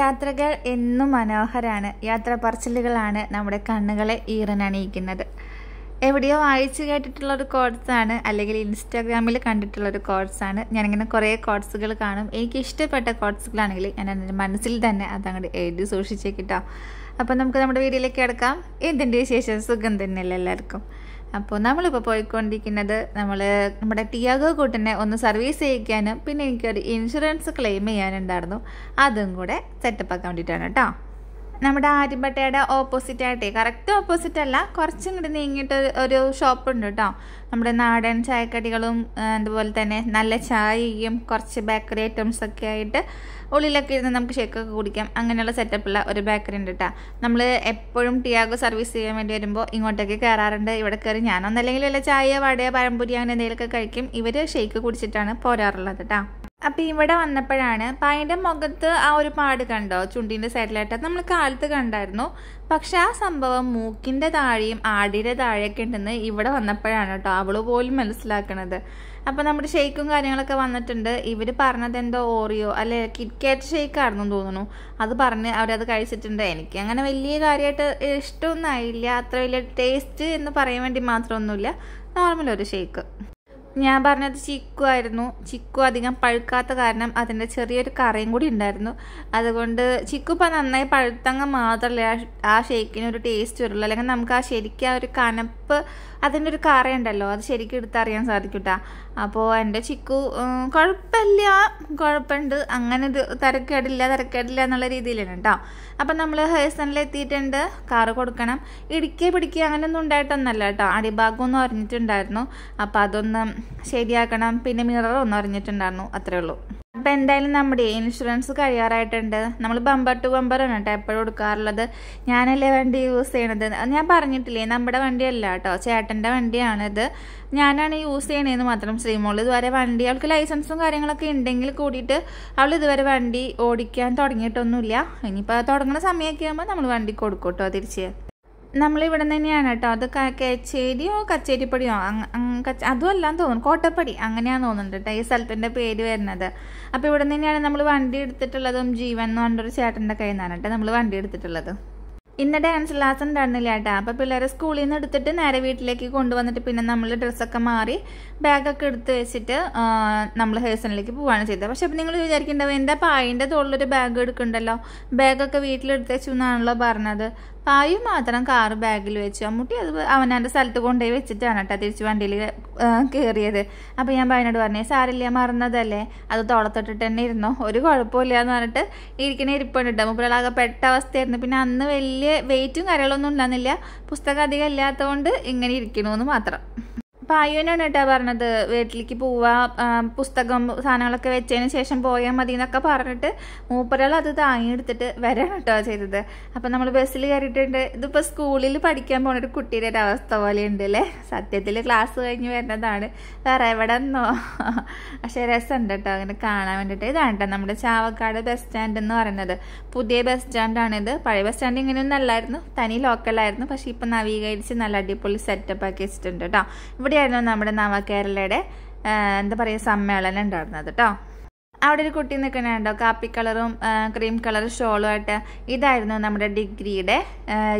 യാത്രകൾ എന്നും മനോഹരാണ് യാത്ര പറച്ചിലുകളാണ് നമ്മുടെ കണ്ണുകളെ ഈറനണിയിക്കുന്നത് എവിടെയോ വായിച്ചു കേട്ടിട്ടുള്ള ഒരു കോഴ്സാണ് അല്ലെങ്കിൽ ഇൻസ്റ്റാഗ്രാമിൽ കണ്ടിട്ടുള്ള ഒരു കോഴ്സാണ് ഞാനിങ്ങനെ കുറേ കോഡ്സുകൾ കാണും എനിക്ക് ഇഷ്ടപ്പെട്ട കോഡ്സുകളാണെങ്കിൽ ഞാൻ എൻ്റെ മനസ്സിൽ തന്നെ അതങ്ങോട്ട് എഴുതി സൂക്ഷിച്ചേക്കിട്ടോ അപ്പം നമുക്ക് നമ്മുടെ വീഡിയോയിലേക്ക് കിടക്കാം എന്തിൻ്റെ ശേഷം സുഖം തന്നെയല്ല എല്ലാവർക്കും അപ്പോൾ നമ്മളിപ്പോൾ പോയിക്കൊണ്ടിരിക്കുന്നത് നമ്മൾ നമ്മുടെ ടിയാഗോ കൂട്ടിനെ ഒന്ന് സർവീസ് ചെയ്യിക്കാനും പിന്നെ എനിക്കൊരു ഇൻഷുറൻസ് ക്ലെയിം ചെയ്യാനുണ്ടായിരുന്നു അതും കൂടെ സെറ്റപ്പ് ആക്കാൻ വേണ്ടിയിട്ടാണ് കേട്ടോ നമ്മുടെ ആര്യമ്പട്ടയുടെ ഓപ്പോസിറ്റ് ആയിട്ടേ കറക്റ്റ് ഓപ്പോസിറ്റ് അല്ല കുറച്ചും ഇങ്ങോട്ട് നീങ്ങിയിട്ട് ഒരു ഷോപ്പ് ഉണ്ട് കേട്ടോ നമ്മുടെ നാടൻ ചായക്കടികളും അതുപോലെ തന്നെ നല്ല ചായയും കുറച്ച് ബേക്കറി ഐറ്റംസ് ഒക്കെ ആയിട്ട് ഉള്ളിലൊക്കെ ഇരുന്ന് നമുക്ക് ഷേക്കൊക്കെ കുടിക്കാം അങ്ങനെയുള്ള സെറ്റപ്പുള്ള ഒരു ബേക്കറി ഉണ്ട് കേട്ടോ നമ്മൾ എപ്പോഴും ടിയാഗോ സർവീസ് ചെയ്യാൻ വേണ്ടി വരുമ്പോൾ ഇങ്ങോട്ടേക്ക് കയറാറുണ്ട് ഇവിടെ കയറി ഞാനൊന്നല്ലെങ്കിൽ വല്ല ചായ വടയോ പഴംപൊരി അങ്ങനെ എന്തെങ്കിലുമൊക്കെ കഴിക്കും ഇവർ ഷേക്ക് കുടിച്ചിട്ടാണ് പോരാറുള്ളത് കേട്ടോ അപ്പോൾ ഇവിടെ വന്നപ്പോഴാണ് പായൻ്റെ മുഖത്ത് ആ ഒരു പാട് കണ്ടോ ചുണ്ടിൻ്റെ സൈഡിലായിട്ട് നമ്മൾ കാലത്ത് കണ്ടായിരുന്നു പക്ഷെ ആ സംഭവം മൂക്കിൻ്റെ താഴെയും ആടിയുടെ താഴെയൊക്കെ ഉണ്ടെന്ന് ഇവിടെ വന്നപ്പോഴാണ് കേട്ടോ അവൾ പോലും മനസ്സിലാക്കണത് അപ്പോൾ നമ്മുടെ ഷെയ്ക്കും കാര്യങ്ങളൊക്കെ വന്നിട്ടുണ്ട് ഇവർ പറഞ്ഞത് എന്തോ ഓറിയോ അല്ലെ കിറ്റ്കാറ്റ് ആയിരുന്നു തോന്നുന്നു അത് പറഞ്ഞ് അവരത് കഴിച്ചിട്ടുണ്ട് എനിക്ക് അങ്ങനെ വലിയ കാര്യമായിട്ട് ഇഷ്ടമൊന്നും ആയില്ല അത്ര വലിയ ടേസ്റ്റ് എന്ന് പറയാൻ വേണ്ടി മാത്രമൊന്നുമില്ല നോർമൽ ഒരു ഷെയ്ക്ക് ഞാൻ പറഞ്ഞത് ചിക്കു ആയിരുന്നു ചിക്കു അധികം പഴുക്കാത്ത കാരണം അതിൻ്റെ ചെറിയൊരു കറയും കൂടി ഉണ്ടായിരുന്നു അതുകൊണ്ട് ചിക്കു ഇപ്പം നന്നായി പഴുത്തങ്ങ് മാത്രമല്ല ആ ഷേക്കിന് ഒരു ടേസ്റ്റ് വരുള്ളൂ അല്ലെങ്കിൽ നമുക്ക് ആ ശരിക്കും ആ ഒരു കനപ്പ് ഷേപ്പ് അതിൻ്റെ ഒരു ഉണ്ടല്ലോ അത് ശരിക്കും എടുത്തറിയാൻ സാധിക്കൂട്ടാ അപ്പോൾ എൻ്റെ ചിക്കു കുഴപ്പമില്ല കുഴപ്പമുണ്ട് അങ്ങനെ ഒരു തിരക്കേടില്ല തിരക്കേടില്ല എന്നുള്ള രീതിയിലാണ് കേട്ടോ അപ്പം നമ്മൾ ഹേഴ്സണിൽ എത്തിയിട്ടുണ്ട് കാറ് കൊടുക്കണം ഇടുക്കി പിടിക്കുക അങ്ങനെയൊന്നും ഉണ്ടായിട്ടൊന്നല്ല കേട്ടോ അടിഭാഗം ഒന്നും അറിഞ്ഞിട്ടുണ്ടായിരുന്നു അപ്പോൾ അതൊന്ന് ശരിയാക്കണം പിന്നെ മിറർ ഒന്നും അറിഞ്ഞിട്ടുണ്ടായിരുന്നു അത്രേ ഉള്ളൂ അപ്പം എന്തായാലും നമ്മുടെ ഇൻഷുറൻസ് കഴിയാറായിട്ടുണ്ട് നമ്മൾ ബമ്പർ ടു ആണ് കേട്ടോ എപ്പോഴും കൊടുക്കാറുള്ളത് ഞാനല്ലേ വണ്ടി യൂസ് ചെയ്യണത് ഞാൻ പറഞ്ഞിട്ടില്ലേ നമ്മുടെ വണ്ടിയല്ല കേട്ടോ ചേട്ടൻ്റെ വണ്ടിയാണിത് ഞാനാണ് യൂസ് ചെയ്യണതെന്ന് മാത്രം ശ്രീമോൾ ഇതുവരെ വണ്ടി അവൾക്ക് ലൈസൻസും കാര്യങ്ങളൊക്കെ ഉണ്ടെങ്കിൽ കൂടിയിട്ട് അവൾ ഇതുവരെ വണ്ടി ഓടിക്കാൻ തുടങ്ങിയിട്ടൊന്നുമില്ല ഇനിയിപ്പോൾ തുടങ്ങുന്ന സമയമൊക്കെ ആകുമ്പോൾ നമ്മൾ വണ്ടി കൊടുക്കും കേട്ടോ തിരിച്ച് നമ്മളിവിടെ തന്നെയാണ് കേട്ടോ അത് കച്ചേരിയോ കച്ചേരിപ്പടിയോ അതുമല്ലാന്ന് തോന്നുന്നു കോട്ടപ്പടി അങ്ങനെയാന്ന് തോന്നുന്നുണ്ട് കേട്ടോ ഈ സ്ഥലത്തിൻ്റെ പേര് വരുന്നത് അപ്പോൾ ഇവിടെ തന്നെയാണ് നമ്മൾ വണ്ടി എടുത്തിട്ടുള്ളതും ജീവൻ എന്ന് പറഞ്ഞൊരു ചേട്ടൻ്റെ കയ്യിൽ നിന്നാണ് കേട്ടോ നമ്മൾ വണ്ടി എടുത്തിട്ടുള്ളത് ഇന്ന് ഡാൻസ് ക്ലാസ് ഉണ്ടായിരുന്നില്ല കേട്ടോ അപ്പോൾ പിള്ളേരെ സ്കൂളിൽ നിന്ന് എടുത്തിട്ട് നേരെ വീട്ടിലേക്ക് കൊണ്ടുവന്നിട്ട് പിന്നെ നമ്മൾ ഡ്രസ്സൊക്കെ മാറി ബാഗൊക്കെ എടുത്ത് വെച്ചിട്ട് നമ്മൾ ഹേഴ്സണിലേക്ക് പോവുകയാണ് ചെയ്തത് പക്ഷേ അപ്പോൾ നിങ്ങൾ വിചാരിക്കേണ്ടത് എന്താ പായൻ്റെ തോളിലൊരു ബാഗ് എടുക്കണ്ടല്ലോ ബാഗൊക്കെ വീട്ടിലെടുത്ത് വെച്ചു എന്നാണല്ലോ പറഞ്ഞത് പായു മാത്രം കാറ് ബാഗിൽ വെച്ചു അമ്മൂട്ടി അത് അവനാൻ്റെ സ്ഥലത്ത് കൊണ്ടുപോയി വെച്ചിട്ടാണ് കേട്ടോ തിരിച്ച് വണ്ടിയിൽ കയറിയത് അപ്പോൾ ഞാൻ പയ്യനോട് പറഞ്ഞു സാരില്ല മറന്നതല്ലേ അത് തോളത്തൊട്ടിട്ട് തന്നെ ഇരുന്നു ഒരു കുഴപ്പമില്ല എന്ന് പറഞ്ഞിട്ട് ഇരിക്കണേ ഇരിപ്പുണ്ടിട്ട് മുപ്പിലാകെ പെട്ട അവസ്ഥയായിരുന്നു പിന്നെ അന്ന് വലിയ വെയിറ്റും കാര്യങ്ങളൊന്നും ഉണ്ടാകുന്നില്ല പുസ്തകം അധികം ഇല്ലാത്തതുകൊണ്ട് ഇങ്ങനെ ഇരിക്കണമെന്ന് മാത്രം പായുവിനാണ് അയ്യനാണ് കേട്ടോ പറഞ്ഞത് വീട്ടിലേക്ക് പോവാ പുസ്തകം സാധനങ്ങളൊക്കെ വെച്ചതിന് ശേഷം പോയാൽ മതി എന്നൊക്കെ പറഞ്ഞിട്ട് മൂപ്പരാൾ അത് താങ്ങിയെടുത്തിട്ട് വരാൻ കേട്ടോ ചെയ്തത് അപ്പം നമ്മൾ ബസ്സിൽ കയറിയിട്ടുണ്ട് ഇതിപ്പോൾ സ്കൂളിൽ പഠിക്കാൻ പോണ ഒരു കുട്ടിയുടെ ഒരു അവസ്ഥ പോലെ ഉണ്ട് അല്ലേ സത്യത്തിൽ ക്ലാസ് കഴിഞ്ഞ് വരുന്നതാണ് വേറെ എവിടെ നിന്നോ പക്ഷേ രസമുണ്ട് കേട്ടോ അങ്ങനെ കാണാൻ വേണ്ടിയിട്ട് ഇതാണ് കേട്ടോ നമ്മുടെ ചാവക്കാട് ബസ് സ്റ്റാൻഡ് എന്ന് പറയുന്നത് പുതിയ ബസ് സ്റ്റാൻഡാണിത് പഴയ ബസ് സ്റ്റാൻഡ് ഇങ്ങനെയൊന്നും അല്ലായിരുന്നു തനി ലോക്കലായിരുന്നു പക്ഷേ ഇപ്പം നവീകരിച്ച് നല്ല അടിപൊളി സെറ്റപ്പ് ആക്കി വെച്ചിട്ടുണ്ട് കേട്ടോ ഇവിടെ അവിടെയായിരുന്നു നമ്മുടെ നവകേരളയുടെ എന്താ പറയുക സമ്മേളനം ഉണ്ടായിരുന്നത് കേട്ടോ അവിടെ ഒരു കുട്ടി നിൽക്കണുണ്ടോ കാപ്പി കളറും ക്രീം കളർ ആയിട്ട് ഇതായിരുന്നു നമ്മുടെ ഡിഗ്രിയുടെ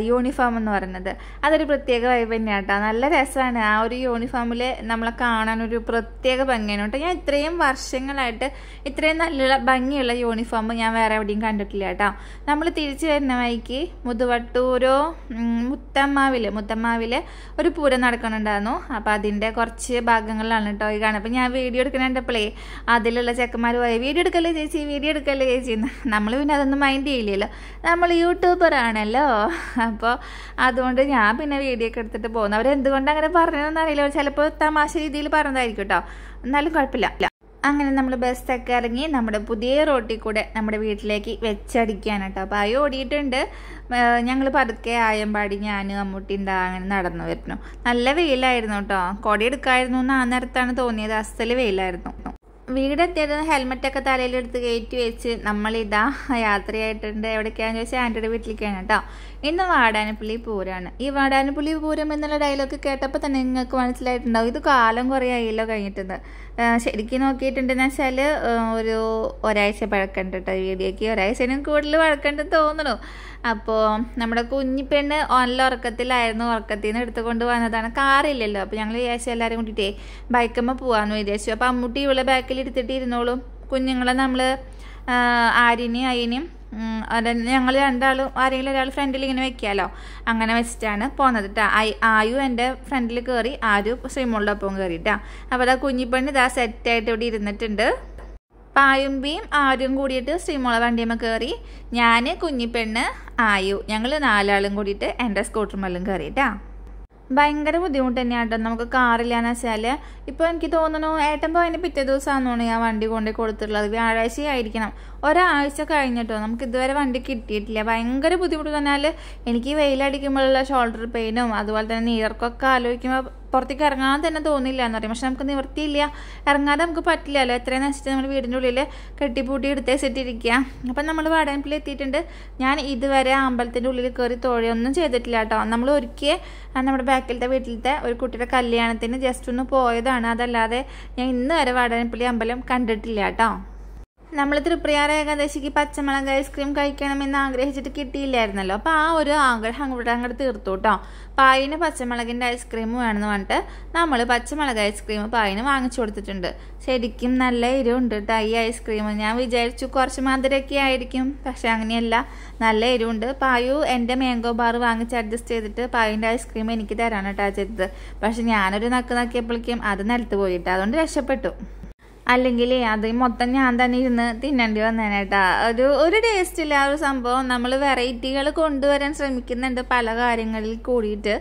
യൂണിഫോം എന്ന് പറയുന്നത് അതൊരു പ്രത്യേക വൈബ് തന്നെയാണ് കേട്ടോ നല്ല രസമാണ് ആ ഒരു യൂണിഫോമിൽ നമ്മളെ കാണാൻ ഒരു പ്രത്യേക ഭംഗിയാണ് കേട്ടോ ഞാൻ ഇത്രയും വർഷങ്ങളായിട്ട് ഇത്രയും നല്ല ഭംഗിയുള്ള യൂണിഫോം ഞാൻ വേറെ എവിടെയും കണ്ടിട്ടില്ല കേട്ടോ നമ്മൾ തിരിച്ചു വരുന്ന വൈക്ക് മുതുവട്ടൂരോ മുത്തമ്മാവിൽ മുത്തമ്മാവിൽ ഒരു പൂരം നടക്കുന്നുണ്ടായിരുന്നു അപ്പോൾ അതിൻ്റെ കുറച്ച് ഭാഗങ്ങളിലാണ് കേട്ടോ ഈ കാണുക അപ്പോൾ ഞാൻ വീഡിയോ എടുക്കണ അതിലുള്ള ചെക്കന്മാർ പറയും വീഡിയോ എടുക്കല്ലേ ചേച്ചി വീഡിയോ എടുക്കല്ലേ ചേച്ചി നമ്മൾ പിന്നെ അതൊന്നും മൈൻഡ് ചെയ്യില്ലല്ലോ നമ്മൾ യൂട്യൂബർ ആണല്ലോ അപ്പോൾ അതുകൊണ്ട് ഞാൻ പിന്നെ വീഡിയോ ഒക്കെ എടുത്തിട്ട് പോകുന്നു അവരെന്തുകൊണ്ട് അങ്ങനെ പറഞ്ഞതെന്ന് അറിയില്ല ചിലപ്പോൾ തമാശ രീതിയിൽ പറഞ്ഞതായിരിക്കും കേട്ടോ എന്നാലും കുഴപ്പമില്ല അങ്ങനെ നമ്മൾ ബസ്സൊക്കെ ഇറങ്ങി നമ്മുടെ പുതിയ റോട്ടിൽ കൂടെ നമ്മുടെ വീട്ടിലേക്ക് വെച്ചടിക്കാൻ കേട്ടോ അപ്പോൾ ആയി ഓടിയിട്ടുണ്ട് ഞങ്ങൾ പതുക്കെ ആയമ്പാടി ഞാൻ അമ്മൂട്ടി ഉണ്ടാ അങ്ങനെ നടന്നു വരുന്നു നല്ല വെയിലായിരുന്നു കേട്ടോ കൊടി എടുക്കായിരുന്നു എന്ന് ആ നേരത്താണ് തോന്നിയത് അസ്സൽ വെയിലായിരുന്നു വീടെത്തിയത് ഹെൽമെറ്റൊക്കെ തലയിലെടുത്ത് കയറ്റി വെച്ച് നമ്മളിതാ യാത്രയായിട്ടുണ്ട് എവിടേക്കാന്ന് ചോദിച്ചാൽ ആൻറ്റിയുടെ വീട്ടിലേക്കാണ് കേട്ടോ ഇന്ന് വാടാനപ്പുള്ളി പൂരമാണ് ഈ വാടാനപ്പുള്ളി പൂരം എന്നുള്ള ഡയലോഗ് കേട്ടപ്പോൾ തന്നെ നിങ്ങൾക്ക് മനസ്സിലായിട്ടുണ്ടാവും ഇത് കാലം കുറേ ആയില്ലോ കഴിഞ്ഞിട്ടുണ്ട് ശരിക്കും നോക്കിയിട്ടുണ്ടെന്ന് വെച്ചാൽ ഒരു ഒരാഴ്ച പഴക്കണ്ടിട്ട് വീഡിയോക്ക് ഒരാഴ്ചയും കൂടുതൽ പഴക്കണ്ടെന്ന് തോന്നണു അപ്പോൾ നമ്മുടെ കുഞ്ഞിപ്പെണ്ണ് ഓനല ഉറക്കത്തിലായിരുന്നു ഉറക്കത്തിൽ നിന്ന് എടുത്തുകൊണ്ട് വന്നതാണ് കാറില്ലല്ലോ അപ്പോൾ ഞങ്ങൾ വിചാരിച്ചു എല്ലാവരും കൂട്ടിയിട്ടേ ബൈക്കമ്മ പോകാമെന്ന് വിചാരിച്ചു അപ്പോൾ അമ്മൂട്ടി ഇവിടെ ബാക്കിൽ എടുത്തിട്ട് ഇരുന്നോളും കുഞ്ഞുങ്ങളെ നമ്മൾ ആരിനെയും അയ്യനെയും അത് ഞങ്ങൾ രണ്ടാളും ആരെങ്കിലും ഒരാൾ ഫ്രണ്ടിൽ ഇങ്ങനെ വെക്കാമല്ലോ അങ്ങനെ വെച്ചിട്ടാണ് പോന്നത് കേട്ടോ ആയു എൻ്റെ ഫ്രണ്ടിൽ കയറി ആരു ശ്രീമോളുടെ ഒപ്പം കയറി കേട്ടോ അപ്പോൾ അതാ കുഞ്ഞിപ്പെണ്ണ് ഇതാ സെറ്റായിട്ട് ഇവിടെ ഇരുന്നിട്ടുണ്ട് പായുമ്പിയും ആരും കൂടിയിട്ട് ശ്രീമോള വണ്ടിയമ്മ കയറി ഞാൻ കുഞ്ഞിപ്പെണ്ണ് ആയു ഞങ്ങൾ നാലാളും കൂടിയിട്ട് എൻ്റെ സ്കൂട്ടർമല്ലും കയറി കേട്ടോ ഭയങ്കര ബുദ്ധിമുട്ട് തന്നെയാണ് കേട്ടോ നമുക്ക് കാറില്ലാന്ന് വെച്ചാൽ ഇപ്പോൾ എനിക്ക് തോന്നുന്നു ഏട്ടൻ പോയതിന് പിറ്റേ ദിവസമാണെന്നാണ് ഞാൻ വണ്ടി കൊണ്ട് കൊടുത്തിട്ടുള്ളത് വ്യാഴാഴ്ച ആയിരിക്കണം ഒരാഴ്ച കഴിഞ്ഞിട്ടോ നമുക്ക് ഇതുവരെ വണ്ടി കിട്ടിയിട്ടില്ല ഭയങ്കര ബുദ്ധിമുട്ട് പറഞ്ഞാൽ എനിക്ക് വെയിലടിക്കുമ്പോഴുള്ള ഷോൾഡർ പെയിനും അതുപോലെ തന്നെ നീർക്കൊക്കെ ആലോചിക്കുമ്പോൾ പുറത്തേക്ക് ഇറങ്ങാൻ തന്നെ തോന്നില്ല എന്ന് പറയും പക്ഷെ നമുക്ക് നിവൃത്തിയില്ല ഇറങ്ങാതെ നമുക്ക് പറ്റില്ല അല്ലേ എത്രയെന്ന് വെച്ചിട്ട് നമ്മൾ വീടിൻ്റെ ഉള്ളിൽ കെട്ടിപ്പൂട്ടി എടുത്ത് വെച്ചിട്ടിരിക്കുക അപ്പം നമ്മൾ വാടാനപ്പിൽ എത്തിയിട്ടുണ്ട് ഞാൻ ഇതുവരെ അമ്പലത്തിൻ്റെ ഉള്ളിൽ കയറി തൊഴിലൊന്നും ചെയ്തിട്ടില്ല കേട്ടോ നമ്മൾ ഒരുക്കിയേ നമ്മുടെ ബാക്കിലത്തെ വീട്ടിലത്തെ ഒരു കുട്ടിയുടെ കല്യാണത്തിന് ജസ്റ്റ് ഒന്ന് പോയതാണ് അതല്ലാതെ ഞാൻ ഇന്ന് വരെ വാടാനപ്പിള്ളി അമ്പലം കണ്ടിട്ടില്ല കേട്ടോ നമ്മൾ തൃപ്രിയാർ ഏകദേശിക്ക് പച്ചമുളക് ഐസ്ക്രീം കഴിക്കണമെന്ന് ആഗ്രഹിച്ചിട്ട് കിട്ടിയില്ലായിരുന്നല്ലോ അപ്പോൾ ആ ഒരു ആഗ്രഹം അങ്ങോട്ട് അങ്ങോട്ട് തീർത്തു കേട്ടോ പായിന് പച്ചമുളകിൻ്റെ ഐസ്ക്രീം വേണമെന്ന് പറഞ്ഞിട്ട് നമ്മൾ പച്ചമുളക് ഐസ്ക്രീം പായിന് വാങ്ങിച്ചു കൊടുത്തിട്ടുണ്ട് ശരിക്കും നല്ല എരിവുണ്ട് കേട്ടോ ഈ ഐസ്ക്രീം ഞാൻ വിചാരിച്ചു കുറച്ച് മധുരമൊക്കെ ആയിരിക്കും പക്ഷെ അങ്ങനെയല്ല നല്ല എരിവുണ്ട് പായു എൻ്റെ മാംഗോ ബാർ വാങ്ങിച്ച് അഡ്ജസ്റ്റ് ചെയ്തിട്ട് പായിൻ്റെ ഐസ്ക്രീം എനിക്ക് തരാണ് കേട്ടോ ചെയ്തത് പക്ഷെ ഞാനൊരു നക്ക് നക്കിയപ്പോഴേക്കും അത് നിലത്ത് പോയിട്ട് അതുകൊണ്ട് രക്ഷപ്പെട്ടു അല്ലെങ്കിൽ അത് മൊത്തം ഞാൻ തന്നെ ഇരുന്ന് തിന്നേണ്ടി വന്നേനേട്ടാ ഒരു ഒരു ടേസ്റ്റില്ല ഒരു സംഭവം നമ്മൾ വെറൈറ്റികൾ കൊണ്ടുവരാൻ ശ്രമിക്കുന്നുണ്ട് പല കാര്യങ്ങളിൽ കൂടിയിട്ട്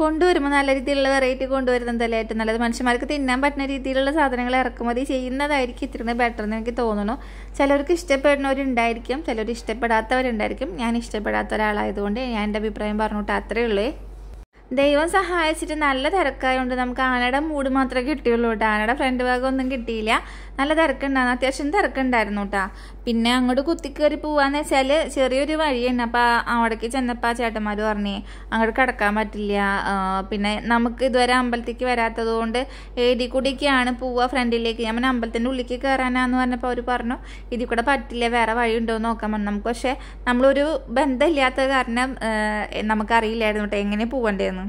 കൊണ്ടുവരുമ്പോൾ നല്ല രീതിയിലുള്ള വെറൈറ്റി കൊണ്ടുവരുന്നതല്ലേ ഏറ്റവും നല്ലത് മനുഷ്യന്മാർക്ക് തിന്നാൻ പറ്റുന്ന രീതിയിലുള്ള സാധനങ്ങൾ ഇറക്കുമതി ചെയ്യുന്നതായിരിക്കും ഇത്രയും ബെറ്റർ എന്ന് എനിക്ക് തോന്നുന്നു ചിലർക്ക് ഇഷ്ടപ്പെടുന്നവരുണ്ടായിരിക്കും ചിലർ ഇഷ്ടപ്പെടാത്തവരുണ്ടായിരിക്കും ഞാൻ ഇഷ്ടപ്പെടാത്ത ഒരാളായതുകൊണ്ട് ഞാൻ എൻ്റെ അഭിപ്രായം പറഞ്ഞിട്ട് അത്രയേ ഉള്ളൂ ദൈവം സഹായിച്ചിട്ട് നല്ല തിരക്കായതുകൊണ്ട് നമുക്ക് ആനയുടെ മൂട് മാത്രമേ കിട്ടിയുള്ളൂ കേട്ടോ ആനയുടെ ഫ്രണ്ട് ഭാഗം ഒന്നും കിട്ടിയില്ല നല്ല തിരക്കുണ്ടായിരുന്നു അത്യാവശ്യം തിരക്കുണ്ടായിരുന്നു കേട്ടോ പിന്നെ അങ്ങോട്ട് കുത്തിക്കേറി പോവാന്ന് വെച്ചാല് ചെറിയൊരു വഴിയുണ്ട് അപ്പൊ അവിടേക്ക് ചെന്നപ്പോൾ ചേട്ടന്മാര് പറഞ്ഞേ അങ്ങോട്ട് കിടക്കാൻ പറ്റില്ല പിന്നെ നമുക്ക് ഇതുവരെ അമ്പലത്തേക്ക് വരാത്തത് കൊണ്ട് ഏടി കൂടിയൊക്കെയാണ് പോവുക ഫ്രണ്ടിലേക്ക് ഞാൻ അമ്പലത്തിന്റെ ഉള്ളിലേക്ക് കയറാനാന്ന് പറഞ്ഞപ്പോ അവര് പറഞ്ഞു ഇതി കൂടെ പറ്റില്ല വേറെ വഴി ഉണ്ടോ എന്ന് നോക്കാൻ പറഞ്ഞു നമുക്ക് പക്ഷെ നമ്മളൊരു ബന്ധമില്ലാത്ത കാരണം നമുക്ക് അറിയില്ലായിരുന്നു കേട്ടോ എങ്ങനെ പോവണ്ടേന്ന്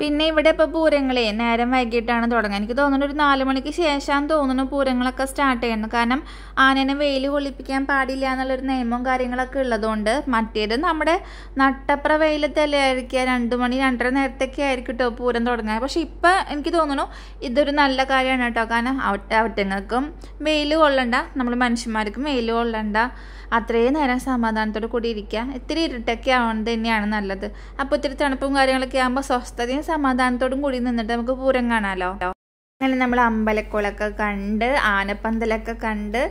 പിന്നെ ഇവിടെ ഇപ്പൊ പൂരങ്ങളെ നേരം വൈകിട്ടാണ് തുടങ്ങുക എനിക്ക് തോന്നുന്നു ഒരു നാലു മണിക്ക് ശേഷം തോന്നുന്നു പൂരങ്ങളൊക്കെ സ്റ്റാർട്ട് ചെയ്യുന്നു കാരണം ആനേനെ വെയിൽ കൊളിപ്പിക്കാൻ പാടില്ല എന്നുള്ളൊരു നിയമവും കാര്യങ്ങളൊക്കെ ഉള്ളതുകൊണ്ട് മറ്റേത് നമ്മുടെ നട്ടപ്ര വെയിലത്തല്ലേ രണ്ടു മണി രണ്ടര നേരത്തൊക്കെ ആയിരിക്കും കേട്ടോ പൂരം തുടങ്ങുക പക്ഷെ ഇപ്പൊ എനിക്ക് തോന്നുന്നു ഇതൊരു നല്ല കാര്യമാണ് കേട്ടോ കാരണം അവറ്റങ്ങൾക്കും വെയിൽ കൊള്ളണ്ട നമ്മൾ മനുഷ്യന്മാർക്കും വെയിൽ കൊള്ളണ്ട അത്രയും നേരം സമാധാനത്തോട് കൂടി ഇരിക്കുക ഇത്തിരി ഇരുട്ടൊക്കെ ആവുന്നത് തന്നെയാണ് നല്ലത് അപ്പോൾ ഇത്തിരി തണുപ്പും കാര്യങ്ങളൊക്കെ ആകുമ്പോൾ സ്വസ്ഥതയും സമാധാനത്തോടും കൂടി നിന്നിട്ട് നമുക്ക് പൂരം കാണാമല്ലോ അങ്ങനെ നമ്മൾ അമ്പലക്കുളൊക്കെ കണ്ട് ആനപ്പന്തലൊക്കെ കണ്ട്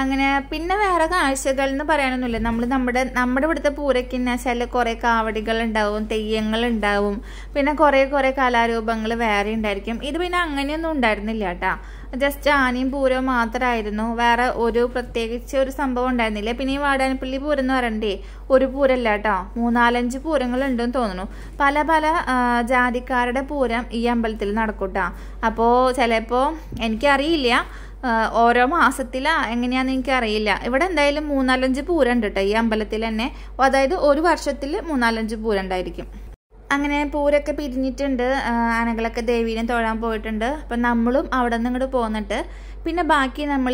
അങ്ങനെ പിന്നെ വേറെ കാഴ്ചകൾ എന്ന് പറയാനൊന്നുമില്ല നമ്മൾ നമ്മുടെ നമ്മുടെ ഇവിടുത്തെ പൂരയ്ക്ക് വെച്ചാൽ കുറേ കാവടികൾ ഉണ്ടാവും തെയ്യങ്ങൾ ഉണ്ടാവും പിന്നെ കുറേ കുറേ കലാരൂപങ്ങൾ വേറെ ഉണ്ടായിരിക്കും ഇത് പിന്നെ അങ്ങനെയൊന്നും ഉണ്ടായിരുന്നില്ല കേട്ടോ ജസ്റ്റ് ആനയും പൂരവും മാത്രമായിരുന്നു വേറെ ഒരു പ്രത്യേകിച്ച് ഒരു സംഭവം ഉണ്ടായിരുന്നില്ല പിന്നെ ഈ വാടാനപ്പള്ളി പൂരം എന്ന് പറയണ്ടേ ഒരു പൂരല്ല കേട്ടോ മൂന്നാലഞ്ച് പൂരങ്ങളുണ്ടെന്ന് തോന്നുന്നു പല പല ജാതിക്കാരുടെ പൂരം ഈ അമ്പലത്തിൽ നടക്കൂട്ടാ അപ്പോൾ ചിലപ്പോൾ എനിക്കറിയില്ല ഓരോ മാസത്തിലാ എങ്ങനെയാന്ന് എനിക്ക് അറിയില്ല ഇവിടെ എന്തായാലും മൂന്നാലഞ്ച് പൂരം ഉണ്ട് കേട്ടോ ഈ അമ്പലത്തിൽ തന്നെ അതായത് ഒരു വർഷത്തിൽ മൂന്നാലഞ്ച് പൂരം ഉണ്ടായിരിക്കും അങ്ങനെ പൂരൊക്കെ പിരിഞ്ഞിട്ടുണ്ട് ആനകളൊക്കെ ദേവീനെ തൊഴാൻ പോയിട്ടുണ്ട് അപ്പം നമ്മളും അവിടെ നിന്ന് ഇങ്ങോട്ട് പോന്നിട്ട് പിന്നെ ബാക്കി നമ്മൾ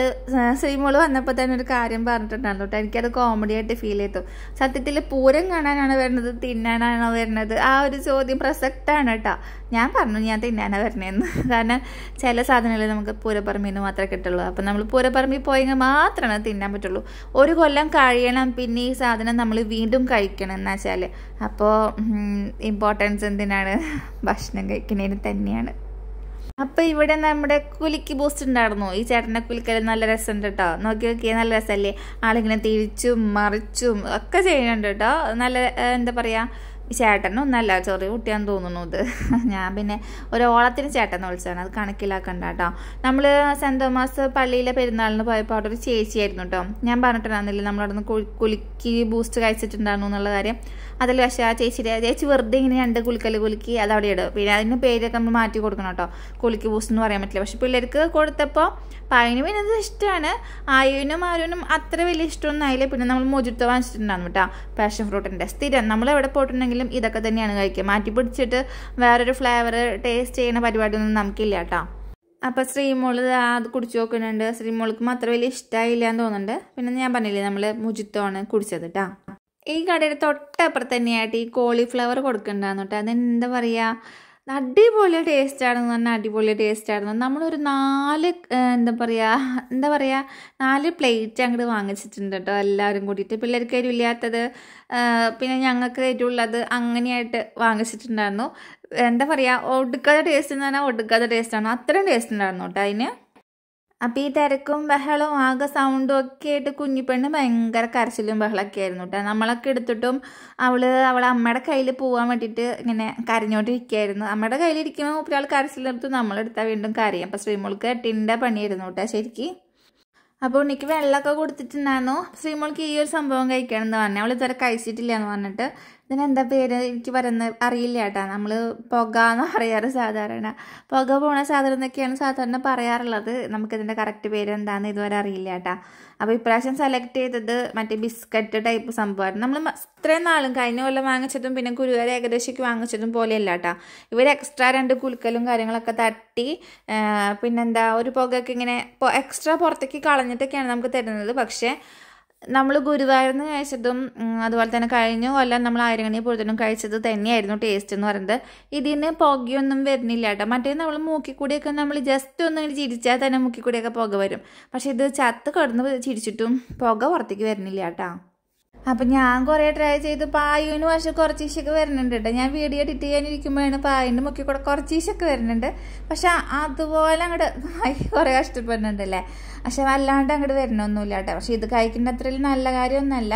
ശ്രീമോള് വന്നപ്പോൾ തന്നെ ഒരു കാര്യം പറഞ്ഞിട്ടുണ്ടായിരുന്നു കേട്ടോ എനിക്കത് കോമഡി ആയിട്ട് ഫീൽ ചെയ്തു സത്യത്തിൽ പൂരം കാണാനാണ് വരുന്നത് തിന്നാനാണോ വരുന്നത് ആ ഒരു ചോദ്യം പ്രസക്തമാണ് കേട്ടോ ഞാൻ പറഞ്ഞു ഞാൻ തിന്നാനാണ് വരണേന്ന് കാരണം ചില സാധനങ്ങളിൽ നമുക്ക് പൂരപ്പറമ്പിൽ നിന്ന് മാത്രമേ കിട്ടുള്ളൂ അപ്പം നമ്മൾ പൂരപ്പറമ്പിൽ പോയെങ്കിൽ മാത്രമാണ് തിന്നാൻ പറ്റുള്ളൂ ഒരു കൊല്ലം കഴിയണം പിന്നെ ഈ സാധനം നമ്മൾ വീണ്ടും കഴിക്കണം എന്ന് വെച്ചാൽ അപ്പോൾ ഇമ്പോർട്ടൻസ് എന്തിനാണ് ഭക്ഷണം കഴിക്കുന്നതിന് തന്നെയാണ് അപ്പൊ ഇവിടെ നമ്മുടെ കുലിക്ക് ബൂസ്റ്റ് ഉണ്ടായിരുന്നു ഈ ചേട്ടന്റെ കുലിക്കല് നല്ല രസമുണ്ട് കേട്ടോ നോക്കി നോക്കി നല്ല രസമല്ലേ ആളിങ്ങനെ തിരിച്ചും മറിച്ചും ഒക്കെ ചെയ്യുന്നുണ്ട് കേട്ടോ നല്ല എന്താ പറയാ ചേട്ടനൊന്നല്ല ചെറിയ കുട്ടിയാന്ന് തോന്നുന്നു ഇത് ഞാൻ പിന്നെ ഒരു ഓളത്തിന് ചേട്ടൻ വിളിച്ചതാണ് അത് കണക്കിലാക്കണ്ട കേട്ടോ നമ്മൾ സെൻറ് തോമസ് പള്ളിയിലെ പെരുന്നാളിന് പോയപ്പോൾ അവിടെ ഒരു ചേച്ചിയായിരുന്നു കേട്ടോ ഞാൻ പറഞ്ഞിട്ടുണ്ടായിരുന്നില്ല നമ്മളവിടെ നിന്ന് കുലുക്കി ബൂസ്റ്റ് കഴിച്ചിട്ടുണ്ടായിരുന്നു എന്നുള്ള കാര്യം അതിൽ പക്ഷേ ആ ചേച്ചിയുടെ ചേച്ചി വെറുതെ ഇങ്ങനെ രണ്ട് കുലുക്കൽ കുലുക്കി അത് അവിടെ ഇടും പിന്നെ അതിന് പേരൊക്കെ നമ്മൾ മാറ്റി കൊടുക്കണം കേട്ടോ കുലുക്കി ബൂസ്റ്റ് എന്ന് പറയാൻ പറ്റില്ല പക്ഷേ പിള്ളേർക്ക് കൊടുത്തപ്പോൾ പൈന് പിന്നെ അത് ഇഷ്ടമാണ് ആയുവിനും ആരുവിനും അത്ര വലിയ ഇഷ്ടമൊന്നും ആയില്ല പിന്നെ നമ്മൾ മോജിത്തോ വാങ്ങിച്ചിട്ടുണ്ടായിരുന്നു കേട്ടോ പാഷൻ ഫ്രൂട്ടിൻ്റെ സ്ഥിരം നമ്മൾ എവിടെ പോയിട്ടുണ്ടെങ്കിൽ ആണെങ്കിലും ഇതൊക്കെ തന്നെയാണ് കഴിക്കുക മാറ്റി പിടിച്ചിട്ട് വേറൊരു ഫ്ലേവർ ടേസ്റ്റ് ചെയ്യുന്ന പരിപാടിയൊന്നും നമുക്കില്ല കേട്ടോ അപ്പം ശ്രീമോള് അത് കുടിച്ചു നോക്കുന്നുണ്ട് ശ്രീമോൾക്കും അത്ര വലിയ ഇഷ്ടമായില്ല എന്ന് തോന്നുന്നുണ്ട് പിന്നെ ഞാൻ പറഞ്ഞില്ലേ നമ്മൾ മുജിത്തമാണ് കുടിച്ചത് കേട്ടോ ഈ കടയുടെ തൊട്ടപ്പുറത്ത് തന്നെയായിട്ട് ഈ കോളിഫ്ലവർ കൊടുക്കണ്ടാന്ന് കേട്ടോ അതെന്താ പറയുക അടിപൊളി ടേസ്റ്റാണെന്ന് പറഞ്ഞാൽ അടിപൊളി ടേസ്റ്റായിരുന്നു നമ്മളൊരു നാല് എന്താ പറയുക എന്താ പറയുക നാല് പ്ലേറ്റ് അങ്ങോട്ട് വാങ്ങിച്ചിട്ടുണ്ട് കേട്ടോ എല്ലാവരും കൂടിയിട്ട് പിള്ളേർക്ക് ആരും ഇല്ലാത്തത് പിന്നെ ഞങ്ങൾക്ക് ഏറ്റുള്ളത് അങ്ങനെയായിട്ട് വാങ്ങിച്ചിട്ടുണ്ടായിരുന്നു എന്താ പറയുക ഒടുക്കാതെ ടേസ്റ്റ് എന്ന് പറഞ്ഞാൽ ഒടുക്കാതെ ടേസ്റ്റാണ് അത്രയും ടേസ്റ്റ് ഉണ്ടായിരുന്നു കേട്ടോ അതിന് അപ്പം ഈ തിരക്കും ബഹളവും ആകെ സൗണ്ടും ഒക്കെ ആയിട്ട് കുഞ്ഞിപ്പെണ്ണ് ഭയങ്കര കരച്ചിലും ബഹളമൊക്കെ ആയിരുന്നു കേട്ടോ നമ്മളൊക്കെ എടുത്തിട്ടും അവൾ അവളെ അമ്മയുടെ കയ്യിൽ പോകാൻ വേണ്ടിയിട്ട് ഇങ്ങനെ കരഞ്ഞോണ്ടിരിക്കുകയായിരുന്നു അമ്മയുടെ കയ്യിലിരിക്കുമ്പോൾ ഒരാൾ കരച്ചിലെടുത്ത് നമ്മളെടുത്താൽ വീണ്ടും കറിയും അപ്പം ശ്രീമോൾക്ക് ടിൻ്റെ പണിയായിരുന്നു കേട്ടോ ശരിക്കും അപ്പോൾ ഉണ്ണിക്ക് വെള്ളമൊക്കെ കൊടുത്തിട്ടുണ്ടായിരുന്നു ശ്രീമോൾക്ക് ഈ ഒരു സംഭവം കഴിക്കണം എന്ന് പറഞ്ഞു അവൾ ഇതുവരെ കഴിച്ചിട്ടില്ല എന്ന് പറഞ്ഞിട്ട് ഇതിനെന്താ പേര് എനിക്ക് പറയുന്നത് അറിയില്ല കേട്ടാ നമ്മൾ പുക എന്ന് പറയാറ് സാധാരണ പുക പോണ സാധാരണ എന്നൊക്കെയാണ് സാധാരണ പറയാറുള്ളത് നമുക്കിതിൻ്റെ കറക്റ്റ് പേര് എന്താണെന്ന് ഇതുവരെ അറിയില്ല കേട്ടാ അപ്പോൾ ഇപ്രാവശ്യം സെലക്ട് ചെയ്തത് മറ്റേ ബിസ്ക്കറ്റ് ടൈപ്പ് സംഭവമായിരുന്നു നമ്മൾ ഇത്രയും നാളും കഴിഞ്ഞ കൊല്ലം വാങ്ങിച്ചതും പിന്നെ കുരുവരെ ഏകദേശയ്ക്ക് വാങ്ങിച്ചതും പോലെയല്ല കേട്ടാ ഇവർ എക്സ്ട്രാ രണ്ട് കുലുക്കലും കാര്യങ്ങളൊക്കെ തട്ടി പിന്നെന്താ ഒരു പുകയൊക്കെ ഇങ്ങനെ എക്സ്ട്രാ പുറത്തേക്ക് കളഞ്ഞിട്ടൊക്കെയാണ് നമുക്ക് തരുന്നത് പക്ഷേ നമ്മൾ ഗുരുവായൂർന്ന് കഴിച്ചതും അതുപോലെ തന്നെ കഴിഞ്ഞ കൊല്ലം നമ്മൾ ആയിരങ്ങണി പൊഴുതനും കഴിച്ചത് തന്നെയായിരുന്നു ടേസ്റ്റ് എന്ന് പറയുന്നത് ഇതിന് പുകയൊന്നും വരുന്നില്ല കേട്ടോ മറ്റേ നമ്മൾ മൂക്കിക്കൂടിയൊക്കെ നമ്മൾ ജസ്റ്റ് ഒന്ന് ചിരിച്ചാൽ തന്നെ മൂക്കിക്കൂടിയൊക്കെ പുക വരും പക്ഷേ ഇത് ചത്ത് കിടന്ന് ചിരിച്ചിട്ടും പുക പുറത്തേക്ക് വരുന്നില്ല കേട്ടോ അപ്പൊ ഞാൻ കൊറേ ട്രൈ ചെയ്ത് പായുവിന് പക്ഷെ കുറച്ച് ഈശൊക്കെ വരുന്നുണ്ട് കേട്ടോ ഞാൻ വീഡിയോ എഡിറ്റ് ചെയ്യാനിരിക്കുമ്പോഴാണ് പായുവിൻ്റെ മുക്കി കൂടെ കുറച്ച് ഈശൊക്കെ വരുന്നുണ്ട് പക്ഷെ അതുപോലെ അങ്ങോട്ട് പായി കുറേ കഷ്ടപ്പെടുന്നുണ്ടല്ലേ പക്ഷെ വല്ലാണ്ട് അങ്ങോട്ട് വരണമൊന്നുമില്ല കേട്ടോ പക്ഷെ ഇത് കഴിക്കുന്ന അത്രയിൽ നല്ല കാര്യമൊന്നുമല്ല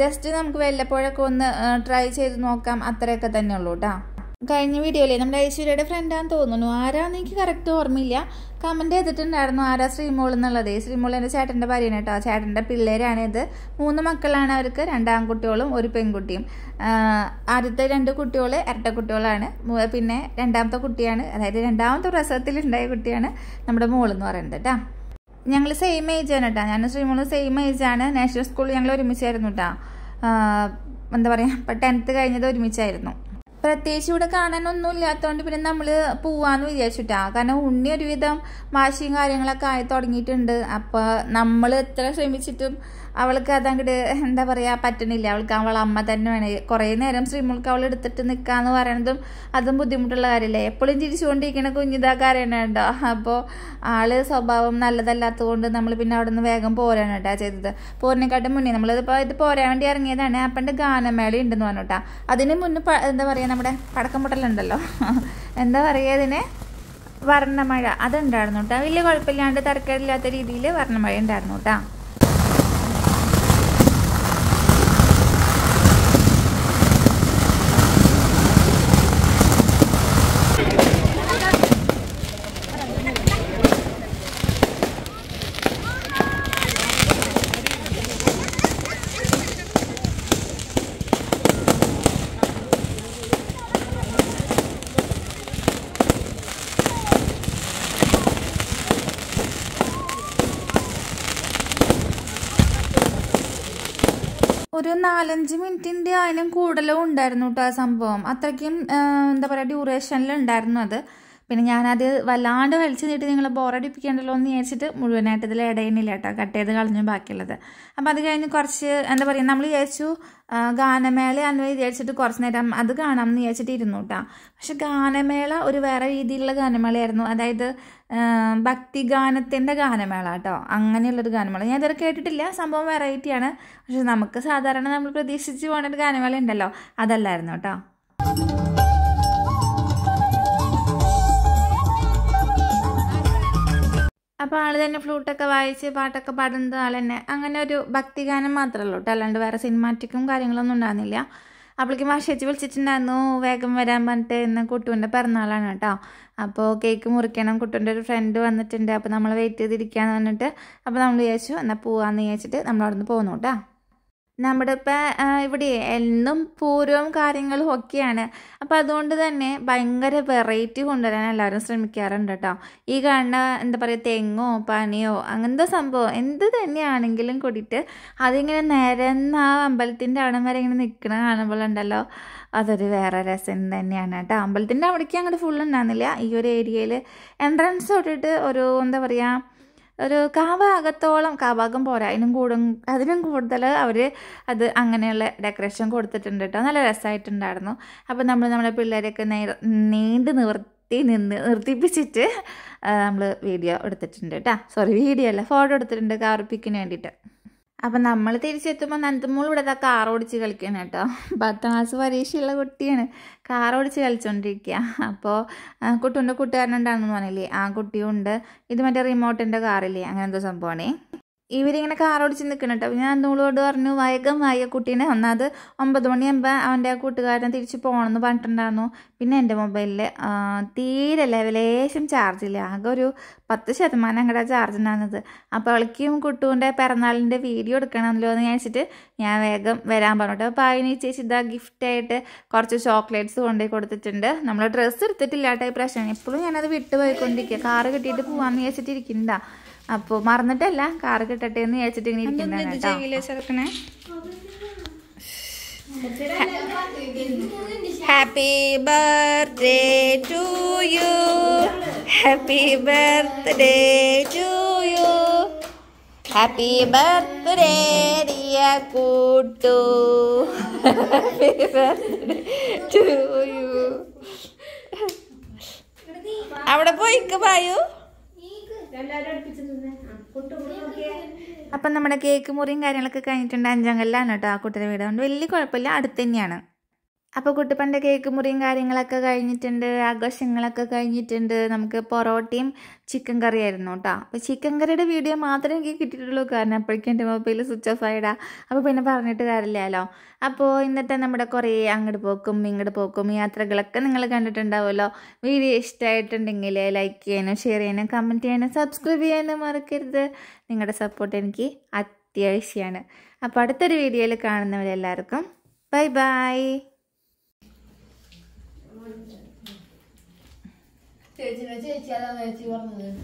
ജസ്റ്റ് നമുക്ക് വല്ലപ്പോഴൊക്കെ ഒന്ന് ട്രൈ ചെയ്ത് നോക്കാം അത്രയൊക്കെ തന്നെ ഉള്ളൂ കേട്ടോ കഴിഞ്ഞ വീഡിയോയിലെ നമ്മുടെ ഐശ്വര്യയുടെ ഫ്രണ്ടാന്ന് തോന്നുന്നു ആരാന്ന് എനിക്ക് കറക്റ്റ് ഓർമ്മയില്ല കമൻറ്റ് ചെയ്തിട്ടുണ്ടായിരുന്നു ആരാ ശ്രീമോൾ എന്നുള്ളത് ശ്രീമോൾ എൻ്റെ ചേട്ടൻ്റെ ഭാര്യയാണ് കേട്ടോ ചേട്ടൻ്റെ പിള്ളേരാണ് ഇത് മൂന്ന് മക്കളാണ് അവർക്ക് രണ്ടാം ആൺകുട്ടികളും ഒരു പെൺകുട്ടിയും ആദ്യത്തെ രണ്ട് കുട്ടികൾ ഇരട്ട കുട്ടികളാണ് പിന്നെ രണ്ടാമത്തെ കുട്ടിയാണ് അതായത് രണ്ടാമത്തെ പ്രസവത്തിലുണ്ടായ കുട്ടിയാണ് നമ്മുടെ മോളെന്ന് പറയുന്നത് കേട്ടോ ഞങ്ങൾ സെയിം ഏജ് ആണ് കേട്ടോ ഞാൻ ശ്രീമോളും സെയിം ഏജാണ് നാഷണൽ സ്കൂളിൽ ഞങ്ങൾ ഒരുമിച്ചായിരുന്നു കേട്ടോ എന്താ പറയുക ഇപ്പം ടെൻത്ത് കഴിഞ്ഞത് ഒരുമിച്ചായിരുന്നു പ്രത്യേകിച്ച് ഇവിടെ കാണാനൊന്നും ഇല്ലാത്തതുകൊണ്ട് പിന്നെ നമ്മൾ പോവാന്ന് വിചാരിച്ചിട്ടാ കാരണം ഉണ്ണി ഒരുവിധം വാശിയും കാര്യങ്ങളൊക്കെ ആയി തുടങ്ങിയിട്ടുണ്ട് അപ്പൊ നമ്മൾ എത്ര ശ്രമിച്ചിട്ടും അവൾക്ക് അതങ്ങട് എന്താ പറയാ പറ്റണില്ല അവൾക്ക് അവൾ അമ്മ തന്നെ വേണേ കുറേ നേരം ശ്രീമുൾക്ക് അവൾ എടുത്തിട്ട് നിൽക്കാന്ന് പറയണതും അതും ബുദ്ധിമുട്ടുള്ള കാര്യമല്ലേ എപ്പോഴും ചിരിച്ചുകൊണ്ടിരിക്കണ കുഞ്ഞിതാക്കാരാണ് കേട്ടോ അപ്പോ ആള് സ്വഭാവം നല്ലതല്ലാത്തത് കൊണ്ട് നമ്മൾ പിന്നെ അവിടെ നിന്ന് വേഗം പോരാണ് കേട്ടോ ചെയ്തത് പോരിനെക്കാട്ടും മുന്നേ നമ്മളിതിപ്പോൾ ഇത് പോരാൻ വേണ്ടി ഇറങ്ങിയതാണ് അപ്പൻ്റെ ഗാനമേള ഉണ്ടെന്ന് പറഞ്ഞോട്ടാ അതിന് മുന്നേ എന്താ പറയാ നമ്മുടെ പടക്കമുട്ടലുണ്ടല്ലോ എന്താ പറയുക ഇതിന് വർണ്ണമഴ അതുണ്ടായിരുന്നു കേട്ടോ വലിയ കുഴപ്പമില്ലാണ്ട് തരക്കേടില്ലാത്ത രീതിയിൽ വർണ്ണമഴ ഉണ്ടായിരുന്നു കേട്ടോ ഒരു നാലഞ്ച് മിനിറ്റിൻ്റെ അതിനും കൂടുതലും ഉണ്ടായിരുന്നു കേട്ടോ ആ സംഭവം അത്രയ്ക്കും എന്താ പറയുക ഡ്യൂറേഷനിൽ ഉണ്ടായിരുന്നു അത് പിന്നെ ഞാനത് വല്ലാണ്ട് വലിച്ചു നീട്ടി നിങ്ങൾ ബോറടിപ്പിക്കണ്ടല്ലോ എന്ന് ചോദിച്ചിട്ട് മുഴുവനായിട്ട് ഇതിൽ ഇടയുന്നില്ല കേട്ടോ കട്ട് ചെയ്ത് കളഞ്ഞു ബാക്കിയുള്ളത് അപ്പം അത് കഴിഞ്ഞ് കുറച്ച് എന്താ പറയുക നമ്മൾ ഗാനമേള ഗാനമേളയാണെന്ന് വിചാരിച്ചിട്ട് കുറച്ച് നേരം അത് കാണാം എന്ന് ചോദിച്ചിട്ട് ഇരുന്നു കേട്ടോ പക്ഷെ ഗാനമേള ഒരു വേറെ രീതിയിലുള്ള ഗാനമേളയായിരുന്നു അതായത് ഗാനത്തിൻ്റെ ഗാനമേള കേട്ടോ അങ്ങനെയുള്ളൊരു ഗാനമേള ഞാൻ ഇതുവരെ കേട്ടിട്ടില്ല സംഭവം വെറൈറ്റിയാണ് പക്ഷെ നമുക്ക് സാധാരണ നമ്മൾ പ്രതീക്ഷിച്ച് പോകുന്ന ഒരു ഗാനമേള ഉണ്ടല്ലോ അതല്ലായിരുന്നു കേട്ടോ അപ്പോൾ ആൾ തന്നെ ഫ്ലൂട്ടൊക്കെ വായിച്ച് പാട്ടൊക്കെ പാടുന്നത് ആൾ തന്നെ അങ്ങനെ ഒരു ഭക്തിഗാനം മാത്രമേ ഉള്ളൂ അല്ലാണ്ട് വേറെ സിനിമാറ്റിക്കും കാര്യങ്ങളൊന്നും ഉണ്ടായിരുന്നില്ല അപ്പോഴേക്കും വാഷേച്ചി വിളിച്ചിട്ടുണ്ടായിരുന്നു വേഗം വരാൻ പറഞ്ഞിട്ട് ഇന്ന് കുട്ടുവിൻ്റെ പിറന്നാളാണ് കേട്ടോ അപ്പോൾ കേക്ക് മുറിക്കണം കുട്ടുവിൻ്റെ ഒരു ഫ്രണ്ട് വന്നിട്ടുണ്ട് അപ്പോൾ നമ്മൾ വെയിറ്റ് ചെയ്തിരിക്കുകയെന്ന് പറഞ്ഞിട്ട് അപ്പോൾ നമ്മൾ വിചാരിച്ചു എന്നാൽ പോവാമെന്ന് വിചാരിച്ചിട്ട് നിന്ന് പോകുന്നു കേട്ടോ നമ്മുടെ ഇപ്പം ഇവിടെ എന്നും പൂരവും കാര്യങ്ങളും ഒക്കെയാണ് അപ്പോൾ അതുകൊണ്ട് തന്നെ ഭയങ്കര വെറൈറ്റി കൊണ്ടുവരാൻ എല്ലാവരും ശ്രമിക്കാറുണ്ട് കേട്ടോ ഈ കാണുന്ന എന്താ പറയുക തെങ്ങോ പനിയോ അങ്ങനത്തെ സംഭവം എന്ത് തന്നെയാണെങ്കിലും കൂടിയിട്ട് അതിങ്ങനെ നിരന്ന് ആ അമ്പലത്തിൻ്റെ അവിടെ വരെ ഇങ്ങനെ നിൽക്കണ കാണുമ്പോഴുണ്ടല്ലോ അതൊരു വേറെ രസം തന്നെയാണ് കേട്ടോ അമ്പലത്തിൻ്റെ അവിടേക്ക് അങ്ങോട്ട് ഫുൾ ഉണ്ടാകുന്നില്ല ഈ ഒരു ഏരിയയിൽ എൻട്രൻസ് തൊട്ടിട്ട് ഒരു എന്താ പറയുക ഒരു കാവാകത്തോളം കാവാകം പോരാ അതിനും കൂടും അതിനും കൂടുതൽ അവർ അത് അങ്ങനെയുള്ള ഡെക്കറേഷൻ കൊടുത്തിട്ടുണ്ട് കേട്ടോ നല്ല രസമായിട്ടുണ്ടായിരുന്നു അപ്പോൾ നമ്മൾ നമ്മുടെ പിള്ളേരെയൊക്കെ നീണ്ടു നിവർത്തി നിന്ന് നിർത്തിപ്പിച്ചിട്ട് നമ്മൾ വീഡിയോ എടുത്തിട്ടുണ്ട് കേട്ടോ സോറി വീഡിയോ അല്ല ഫോട്ടോ എടുത്തിട്ടുണ്ട് കാർപ്പിക്കിന് വേണ്ടിയിട്ട് അപ്പൊ നമ്മൾ തിരിച്ചെത്തുമ്പോൾ നനത്തുമ്പോൾ ഇവിടെ കാർ ഓടിച്ച് കളിക്കണം കേട്ടോ പത്താം ക്ലാസ് പരീക്ഷയുള്ള കുട്ടിയാണ് കാർ ഓടിച്ച് കളിച്ചോണ്ടിരിക്കുക അപ്പോൾ കുട്ടുൻ്റെ കൂട്ടുകാരനുണ്ടാണെന്ന് പറഞ്ഞില്ലേ ആ കുട്ടിയുണ്ട് ഇത് മറ്റേ റിമോട്ടിൻ്റെ കാറില്ലേ അങ്ങനെന്തോ സംഭവമാണേ ഇവരിങ്ങനെ കാറോടിച്ച് നിൽക്കണം കേട്ടോ ഞാൻ അന്നോളോട് പറഞ്ഞു വേഗം വായ കുട്ടീനെ ഒന്നാമത് ഒമ്പത് മണിയാകുമ്പോൾ അവൻ്റെ ആ കൂട്ടുകാരനെ തിരിച്ച് പോകണമെന്ന് പറഞ്ഞിട്ടുണ്ടായിരുന്നു പിന്നെ എൻ്റെ മൊബൈലിൽ തീരെ ലെവലേശം ചാർജില്ല ആകെ ഒരു പത്ത് ശതമാനം അങ്ങടെ ചാർജ് ഉണ്ടായിരുന്നത് അപ്പോൾ അവൾക്കും കുട്ടുവിൻ്റെ പിറന്നാളിൻ്റെ വീഡിയോ എടുക്കണമല്ലോ എന്ന് വിചാരിച്ചിട്ട് ഞാൻ വേഗം വരാൻ പറഞ്ഞു അപ്പോൾ അതിന് ചേച്ചി ഇതാ ഗിഫ്റ്റായിട്ട് കുറച്ച് ചോക്ലേറ്റ്സ് കൊണ്ടുപോയി കൊടുത്തിട്ടുണ്ട് നമ്മൾ ഡ്രസ്സ് എടുത്തിട്ടില്ലാട്ടെ പ്രശ്നം ഇപ്പോഴും ഞാനത് വിട്ടുപോയിക്കൊണ്ടിരിക്കുക കാറ് കിട്ടിയിട്ട് പോകാമെന്ന് വിചാരിച്ചിട്ട് അപ്പൊ മറന്നിട്ടല്ല കാർ കിട്ടട്ടെ എന്ന് വിചാരിച്ചിട്ട് ഇങ്ങനെ ഇരിക്കുന്നതാണ് happy birthday to you happy birthday to you happy birthday dear കൂട്ടു ഹാപ്പി ബർത്ത്ഡേ ടു യു അവിടെ പോയിക്ക് പായു അപ്പം നമ്മുടെ കേക്ക് മുറിയും കാര്യങ്ങളൊക്കെ കഴിഞ്ഞിട്ടുണ്ട് കല്ലാണ് കേട്ടോ ആ കുട്ടിയുടെ വീട് അതുകൊണ്ട് വലിയ കുഴപ്പമില്ല അടുത്ത് തന്നെയാണ് അപ്പോൾ കുട്ടിപ്പൻ്റെ കേക്ക് മുറിയും കാര്യങ്ങളൊക്കെ കഴിഞ്ഞിട്ടുണ്ട് ആഘോഷങ്ങളൊക്കെ കഴിഞ്ഞിട്ടുണ്ട് നമുക്ക് പൊറോട്ടയും ചിക്കൻ കറിയായിരുന്നു കേട്ടോ അപ്പോൾ ചിക്കൻ കറിയുടെ വീഡിയോ മാത്രമേ എനിക്ക് കിട്ടിയിട്ടുള്ളൂ കാരണം അപ്പോഴേക്കും എൻ്റെ മൊബൈൽ സ്വിച്ച് ഓഫ് ആയിടാ അപ്പോൾ പിന്നെ പറഞ്ഞിട്ട് കാര്യമില്ലല്ലോ അപ്പോൾ ഇന്നത്തെ നമ്മുടെ കുറേ അങ്ങോട്ട് പോക്കും ഇങ്ങോട്ട് പോക്കും യാത്രകളൊക്കെ നിങ്ങൾ കണ്ടിട്ടുണ്ടാവുമല്ലോ വീഡിയോ ഇഷ്ടമായിട്ടുണ്ടെങ്കിൽ ലൈക്ക് ചെയ്യാനും ഷെയർ ചെയ്യാനും കമൻറ്റ് ചെയ്യാനും സബ്സ്ക്രൈബ് ചെയ്യാനും മറക്കരുത് നിങ്ങളുടെ സപ്പോർട്ട് എനിക്ക് അത്യാവശ്യമാണ് അപ്പോൾ അടുത്തൊരു വീഡിയോയിൽ കാണുന്നവരെല്ലാവർക്കും ബൈ ബൈ 对对对这简单的些地方呢？